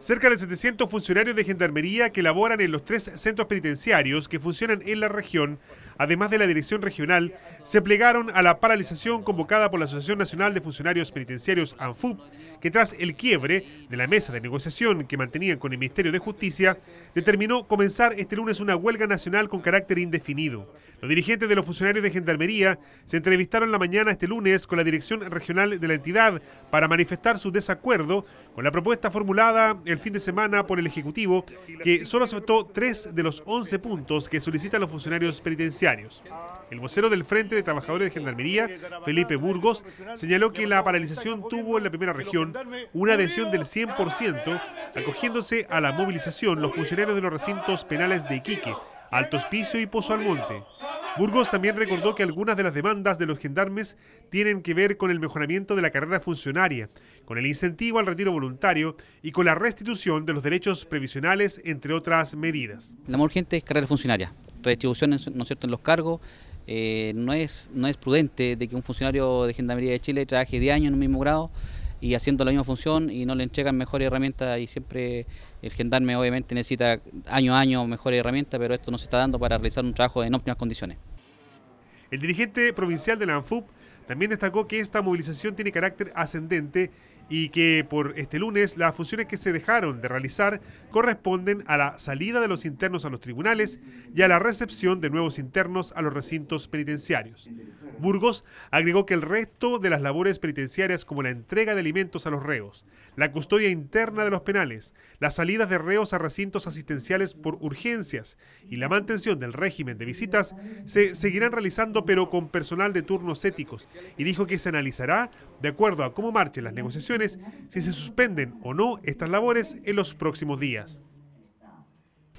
Cerca de 700 funcionarios de gendarmería que laboran en los tres centros penitenciarios que funcionan en la región además de la dirección regional, se plegaron a la paralización convocada por la Asociación Nacional de Funcionarios Penitenciarios ANFUP, que tras el quiebre de la mesa de negociación que mantenían con el Ministerio de Justicia, determinó comenzar este lunes una huelga nacional con carácter indefinido. Los dirigentes de los funcionarios de Gendarmería se entrevistaron la mañana este lunes con la dirección regional de la entidad para manifestar su desacuerdo con la propuesta formulada el fin de semana por el Ejecutivo, que solo aceptó tres de los 11 puntos que solicitan los funcionarios penitenciarios el vocero del Frente de Trabajadores de Gendarmería, Felipe Burgos, señaló que la paralización tuvo en la primera región una adhesión del 100%, acogiéndose a la movilización los funcionarios de los recintos penales de Iquique, Alto Hospicio y Pozo Almonte. Burgos también recordó que algunas de las demandas de los gendarmes tienen que ver con el mejoramiento de la carrera funcionaria, con el incentivo al retiro voluntario y con la restitución de los derechos previsionales, entre otras medidas. La más urgente es carrera funcionaria redistribución, en, ¿no cierto?, en los cargos. Eh, no, es, no es prudente de que un funcionario de Gendarmería de Chile trabaje de año en un mismo grado y haciendo la misma función y no le entregan mejores herramientas y siempre el gendarme obviamente necesita año a año mejores herramientas, pero esto no se está dando para realizar un trabajo en óptimas condiciones. El dirigente provincial de la ANFUP también destacó que esta movilización tiene carácter ascendente y que por este lunes las funciones que se dejaron de realizar corresponden a la salida de los internos a los tribunales y a la recepción de nuevos internos a los recintos penitenciarios. Burgos agregó que el resto de las labores penitenciarias como la entrega de alimentos a los reos, la custodia interna de los penales, las salidas de reos a recintos asistenciales por urgencias y la mantención del régimen de visitas se seguirán realizando pero con personal de turnos éticos y dijo que se analizará de acuerdo a cómo marchen las negociaciones si se suspenden o no estas labores en los próximos días.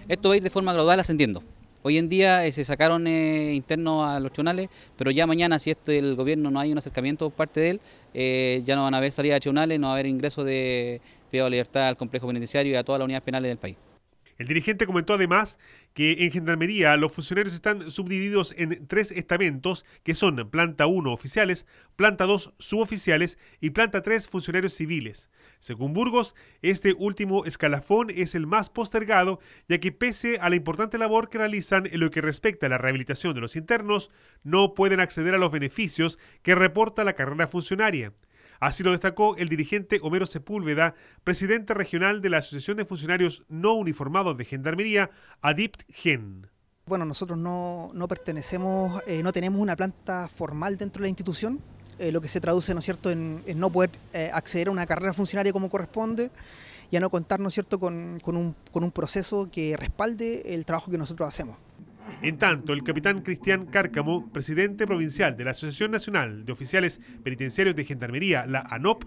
Esto va a ir de forma gradual ascendiendo. Hoy en día eh, se sacaron eh, internos a los chonales, pero ya mañana, si esto el gobierno no hay un acercamiento parte de él, eh, ya no van a haber salida de chonales, no va a haber ingreso de privado de libertad al complejo penitenciario y a todas las unidades penales del país. El dirigente comentó además que en Gendarmería los funcionarios están subdivididos en tres estamentos, que son planta 1 oficiales, planta 2 suboficiales y planta 3 funcionarios civiles. Según Burgos, este último escalafón es el más postergado, ya que pese a la importante labor que realizan en lo que respecta a la rehabilitación de los internos, no pueden acceder a los beneficios que reporta la carrera funcionaria. Así lo destacó el dirigente Homero Sepúlveda, presidente regional de la Asociación de Funcionarios No Uniformados de Gendarmería, ADIPT Gen. Bueno, nosotros no, pertenecemos, eh, no tenemos una planta formal dentro de la institución, eh, lo que se traduce, ¿no es cierto?, en, no poder eh, acceder a una carrera funcionaria como corresponde y a no contar, ¿no es cierto?, con, con, un, con un proceso que respalde el trabajo que nosotros hacemos. En tanto, el capitán Cristian Cárcamo, presidente provincial de la Asociación Nacional de Oficiales Penitenciarios de Gendarmería, la ANOP,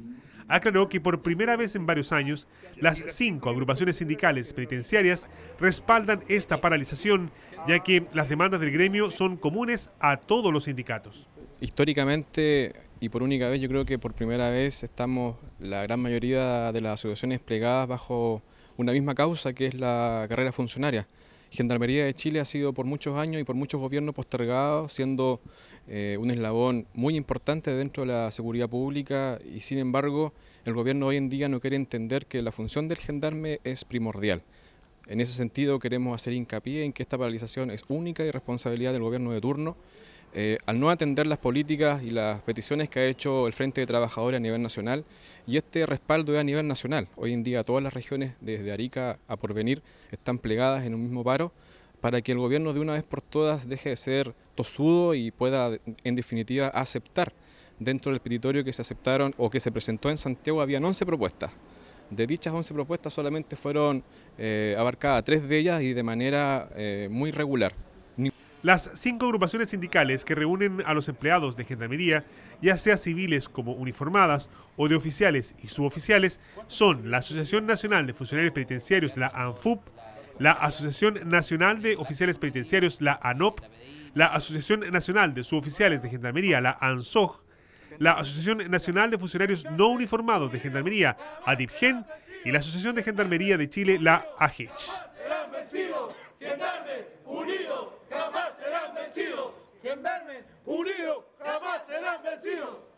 aclaró que por primera vez en varios años, las cinco agrupaciones sindicales penitenciarias respaldan esta paralización, ya que las demandas del gremio son comunes a todos los sindicatos. Históricamente y por única vez, yo creo que por primera vez estamos la gran mayoría de las asociaciones plegadas bajo una misma causa que es la carrera funcionaria. Gendarmería de Chile ha sido por muchos años y por muchos gobiernos postergado, siendo eh, un eslabón muy importante dentro de la seguridad pública y sin embargo el gobierno hoy en día no quiere entender que la función del gendarme es primordial. En ese sentido queremos hacer hincapié en que esta paralización es única y responsabilidad del gobierno de turno eh, al no atender las políticas y las peticiones que ha hecho el Frente de Trabajadores a nivel nacional, y este respaldo es a nivel nacional. Hoy en día todas las regiones, desde Arica a Porvenir, están plegadas en un mismo paro para que el gobierno de una vez por todas deje de ser tosudo y pueda, en definitiva, aceptar. Dentro del petitorio que se aceptaron o que se presentó en Santiago había 11 propuestas. De dichas 11 propuestas solamente fueron eh, abarcadas tres de ellas y de manera eh, muy regular. Las cinco agrupaciones sindicales que reúnen a los empleados de gendarmería, ya sea civiles como uniformadas o de oficiales y suboficiales, son la Asociación Nacional de Funcionarios Penitenciarios, la ANFUP, la Asociación Nacional de Oficiales Penitenciarios, la ANOP, la Asociación Nacional de Suboficiales de Gendarmería, la ANSOG, la Asociación Nacional de Funcionarios No Uniformados de Gendarmería, ADIPGEN, y la Asociación de Gendarmería de Chile, la AGECH. Quien unidos jamás serán vencidos.